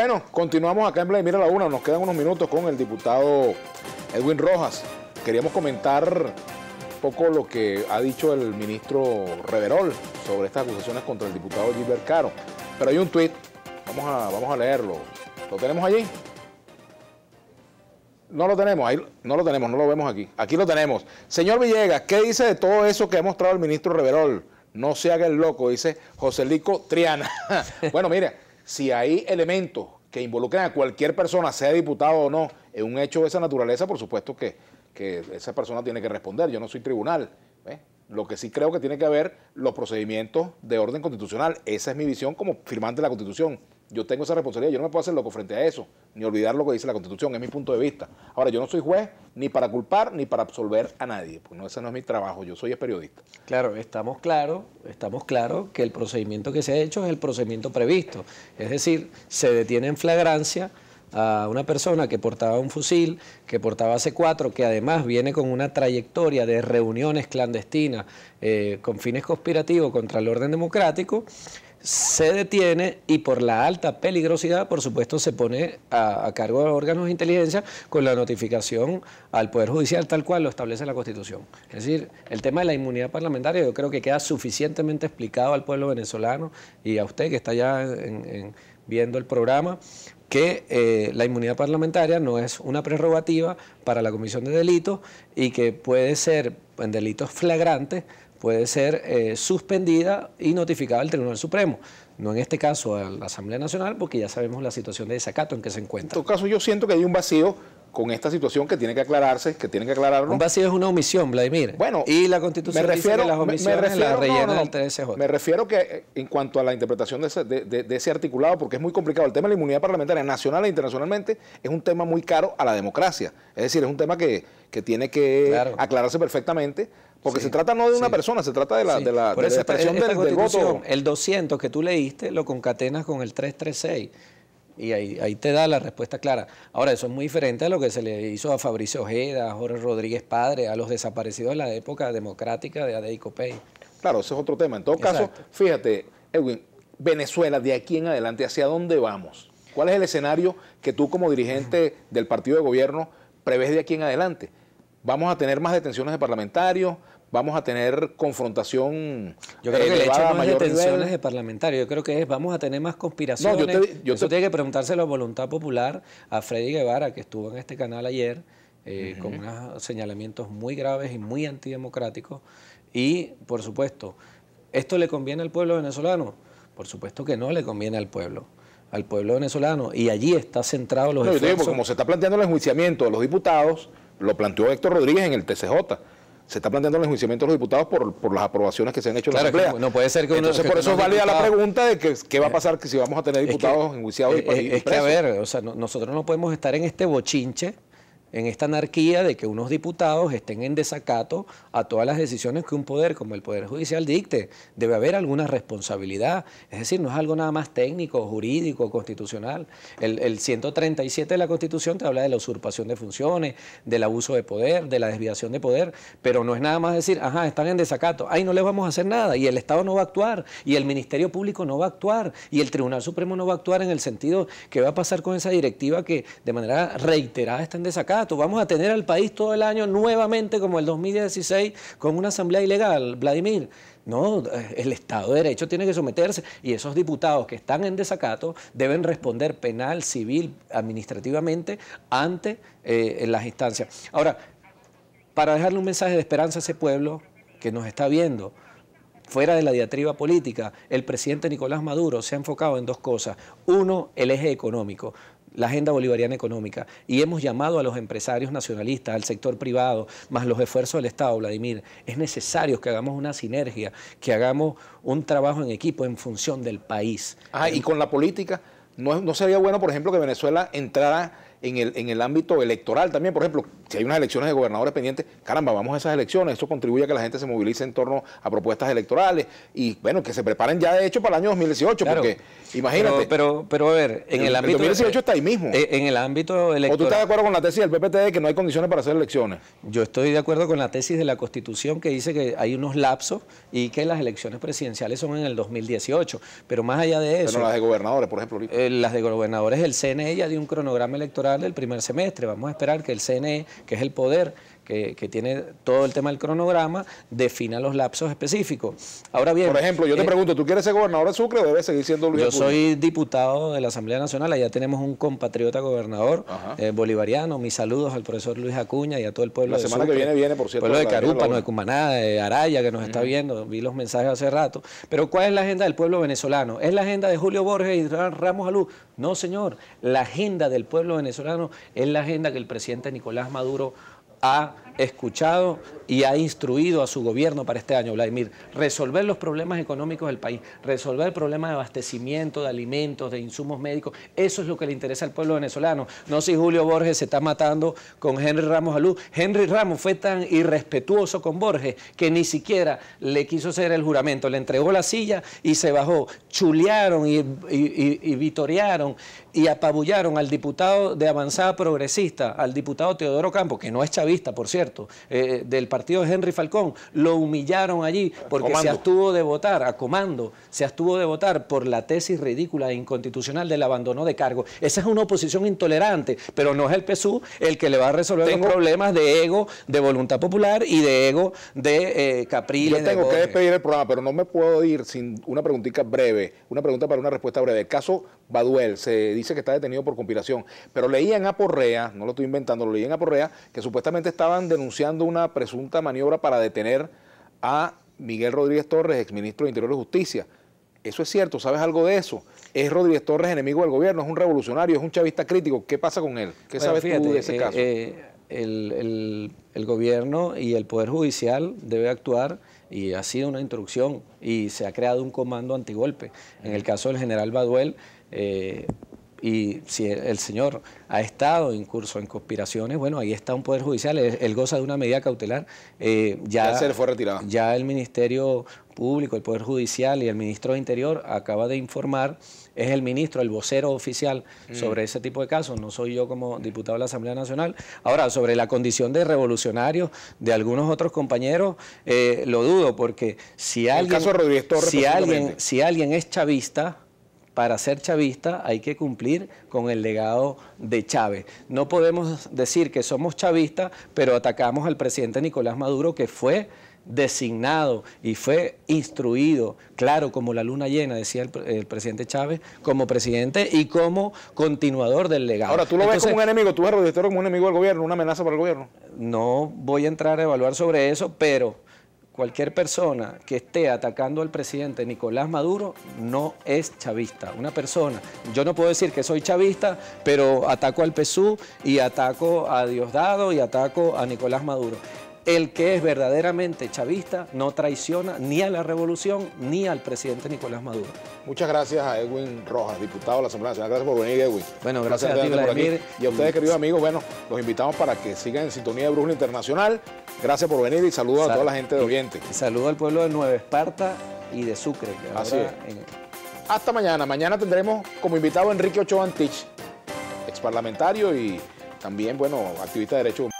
Bueno, continuamos acá en Vladimir mira la Una. Nos quedan unos minutos con el diputado Edwin Rojas. Queríamos comentar un poco lo que ha dicho el ministro Reverol sobre estas acusaciones contra el diputado Gilbert Caro. Pero hay un tuit, vamos a, vamos a leerlo. ¿Lo tenemos allí? No lo tenemos, ahí, no lo tenemos, no lo vemos aquí. Aquí lo tenemos. Señor Villegas, ¿qué dice de todo eso que ha mostrado el ministro Reverol? No se haga el loco, dice José Lico Triana. bueno, mire si hay elementos que involucren a cualquier persona, sea diputado o no, en un hecho de esa naturaleza, por supuesto que, esa persona tiene que responder. Yo no soy tribunal. Lo que sí creo que tiene que haber los procedimientos de orden constitucional. Esa es mi visión como firmante de la Constitución. Yo tengo esa responsabilidad, yo no me puedo hacer loco frente a eso, ni olvidar lo que dice la Constitución, es mi punto de vista. Ahora, yo no soy juez ni para culpar ni para absolver a nadie, pues no, ese no es mi trabajo, yo soy periodista. Claro, estamos claros, estamos que el procedimiento que se ha hecho es el procedimiento previsto, es decir, se detiene en flagrancia a una persona que portaba un fusil, que portaba C4, que además viene con una trayectoria de reuniones clandestinas eh, con fines conspirativos contra el orden democrático, se detiene y por la alta peligrosidad, por supuesto, se pone a, cargo de órganos de inteligencia con la notificación al Poder Judicial tal cual lo establece la Constitución. Es decir, el tema de la inmunidad parlamentaria yo creo que queda suficientemente explicado al pueblo venezolano y a usted que está ya viendo el programa que eh, la inmunidad parlamentaria no es una prerrogativa para la comisión de delitos y que puede ser en delitos flagrantes puede ser eh, suspendida y notificada al Tribunal Supremo. No en este caso a la Asamblea Nacional, porque ya sabemos la situación de desacato en que se encuentra. En todo caso, yo siento que hay un vacío con esta situación que tiene que aclararse, que tiene que aclararlo. Un vacío es una omisión, Vladimir. Bueno, y la Constitución me refiero, rellena Me refiero que eh, en cuanto a la interpretación de ese, articulado, porque es muy complicado, el tema de la inmunidad parlamentaria nacional e internacionalmente es un tema muy caro a la democracia. Es decir, es un tema que, que tiene que aclararse perfectamente porque se trata no de una persona, se trata de la, de la, expresión del, del voto. El 200 que tú leíste lo concatenas con el 336 y ahí, te da la respuesta clara. Ahora, eso es muy diferente a lo que se le hizo a Fabricio Ojeda, a Jorge Rodríguez Padre, a los desaparecidos de la época democrática de Adeico Copay. Claro, ese es otro tema. En todo caso, fíjate, Edwin, Venezuela de aquí en adelante, ¿hacia dónde vamos? ¿Cuál es el escenario que tú como dirigente del partido de gobierno prevés de aquí en adelante? ¿Vamos a tener más detenciones de parlamentarios? vamos a tener confrontación. Yo creo eh, que el hecho de tensiones de parlamentarios, yo creo que es vamos a tener más conspiraciones. yo Eso tiene que preguntarse a Voluntad Popular, a Freddy Guevara, que estuvo en este canal ayer, eh, con unos señalamientos muy graves y muy antidemocráticos. Y, por supuesto, ¿esto le conviene al pueblo venezolano? Por supuesto que no le conviene al pueblo al pueblo venezolano y allí está centrado los no, esfuerzos. como se está planteando el enjuiciamiento de los diputados, lo planteó Héctor Rodríguez en el TCJ se está planteando el enjuiciamiento de los diputados por, por las aprobaciones que se han hecho en la Asamblea. No puede ser que uno, Entonces, por eso es válida la pregunta de que, qué va a eh, pasar que si vamos a tener diputados enjuiciados y, es, Es que, a ver, o sea, nosotros no podemos estar en este bochinche en esta anarquía de que unos diputados estén en desacato a todas las decisiones que un poder como el Poder Judicial dicte. Debe haber alguna responsabilidad, es decir, no es algo nada más técnico, jurídico, constitucional. El, 137 de la Constitución te habla de la usurpación de funciones, del abuso de poder, de la desviación de poder, pero no es nada más decir, ajá, están en desacato, ahí no les vamos a hacer nada, y el Estado no va a actuar, y el Ministerio Público no va a actuar, y el Tribunal Supremo no va a actuar en el sentido que va a pasar con esa directiva que de manera reiterada está en desacato. Vamos a tener al país todo el año nuevamente como el 2016 con una asamblea ilegal, Vladimir. No, eh, el Estado de Derecho tiene que someterse y esos diputados que están en desacato deben responder penal, civil, administrativamente ante eh, las instancias. Ahora, para dejarle un mensaje de esperanza a ese pueblo que nos está viendo, fuera de la diatriba política, el presidente Nicolás Maduro se ha enfocado en dos cosas. Uno, el eje económico la agenda bolivariana económica y hemos llamado a los empresarios nacionalistas, al sector privado, más los esfuerzos del Estado, Vladimir, es necesario que hagamos una sinergia, que hagamos un trabajo en equipo en función del país. Ah, y con la política, ¿no, no sería bueno, por ejemplo, que Venezuela entrara en el, en el ámbito electoral también. Por ejemplo, si hay unas elecciones de gobernadores pendientes, caramba, vamos a esas elecciones. Eso contribuye a que la gente se movilice en torno a propuestas electorales y, bueno, que se preparen ya de hecho para el año 2018, porque imagínate. Pero, pero, a ver, en el, ámbito. 2018 eh, está ahí mismo. Eh, en el ámbito electoral. ¿O tú estás de acuerdo con la tesis del PPT de que no hay condiciones para hacer elecciones? Yo estoy de acuerdo con la tesis de la Constitución que dice que hay unos lapsos y que las elecciones presidenciales son en el 2018. Pero más allá de eso. Pero las de gobernadores, por ejemplo, eh, las de gobernadores, el CNE ya dio un cronograma electoral del primer semestre. Vamos a esperar que el CNE, que es el poder que, tiene todo el tema del cronograma, defina los lapsos específicos. Ahora bien... Por ejemplo, yo te eh, pregunto, ¿tú quieres ser gobernador de Sucre o debes seguir siendo Luis Yo soy diputado de la Asamblea Nacional, allá tenemos un compatriota gobernador eh, bolivariano. Mis saludos al profesor Luis Acuña y a todo el pueblo la de Sucre. La semana que viene viene, por cierto. Pueblo de Carúpano, de Cumaná, de Araya, que nos está viendo, vi los mensajes hace rato. Pero ¿cuál es la agenda del pueblo venezolano? ¿Es la agenda de Julio Borges y Ramos Alú? No, señor. La agenda del pueblo venezolano es la agenda que el presidente Nicolás Maduro 啊。escuchado y ha instruido a su gobierno para este año, Vladimir, resolver los problemas económicos del país, resolver problemas de abastecimiento de alimentos, de insumos médicos, eso es lo que le interesa al pueblo venezolano. No si Julio Borges se está matando con Henry Ramos luz. Henry Ramos fue tan irrespetuoso con Borges que ni siquiera le quiso hacer el juramento, le entregó la silla y se bajó. Chulearon y, y, y vitorearon y apabullaron al diputado de avanzada progresista, al diputado Teodoro Campo, que no es chavista, por cierto, eh, del partido de Henry Falcón, lo humillaron allí porque se abstuvo de votar, a comando, se abstuvo de votar por la tesis ridícula e inconstitucional del abandono de cargo. Esa es una oposición intolerante, pero no es el PSU el que le va a resolver tengo... problemas de ego de voluntad popular y de ego de eh, Capriles. Yo tengo que despedir el programa, pero no me puedo ir sin una preguntita breve, una pregunta para una respuesta breve. El caso Baduel, se dice que está detenido por conspiración, pero leían en Aporrea, no lo estoy inventando, lo leí en Aporrea, que supuestamente estaban de denunciando una presunta maniobra para detener a Miguel Rodríguez Torres, exministro de Interior y Justicia. Eso es cierto, ¿sabes algo de eso? ¿Es Rodríguez Torres enemigo del gobierno? ¿Es un revolucionario? ¿Es un chavista crítico? ¿Qué pasa con él? ¿Qué sabes tú de ese eh, caso? Eh, el, gobierno y el Poder Judicial debe actuar y ha sido una instrucción y se ha creado un comando antigolpe. En el caso del general Baduel, eh, y si el señor ha estado en curso en conspiraciones, bueno, ahí está un poder judicial, él, goza de una medida cautelar. Eh, ya, se fue Ya el Ministerio Público, el Poder Judicial y el Ministro de Interior acaba de informar, es el ministro, el vocero oficial mm. sobre ese tipo de casos, no soy yo como diputado de la Asamblea Nacional. Ahora, sobre la condición de revolucionarios de algunos otros compañeros, eh, lo dudo, porque si, alguien, si alguien es chavista para ser chavista hay que cumplir con el legado de Chávez. No podemos decir que somos chavistas, pero atacamos al presidente Nicolás Maduro que fue designado y fue instruido, claro, como la luna llena, decía el, presidente Chávez, como presidente y como continuador del legado. Ahora, ¿tú lo ves como un enemigo? ¿Tú ves como un enemigo del gobierno, una amenaza para el gobierno? No voy a entrar a evaluar sobre eso, pero cualquier persona que esté atacando al presidente Nicolás Maduro no es chavista. Una persona, yo no puedo decir que soy chavista, pero ataco al PSU y ataco a Diosdado y ataco a Nicolás Maduro. El que es verdaderamente chavista no traiciona ni a la revolución ni al presidente Nicolás Maduro. Muchas gracias a Edwin Rojas, diputado de la Asamblea Nacional. Gracias por venir, Edwin. Bueno, gracias, a ti, Vladimir. Y a ustedes, queridos amigos, bueno, los invitamos para que sigan en sintonía de Brújula Internacional. Gracias por venir y saludos a toda la gente de Oriente. Y, saludo al pueblo de Nueva Esparta y de Sucre. Hasta mañana. Mañana tendremos como invitado a Enrique Ochoa Antich, parlamentario y también, bueno, activista de derechos humanos.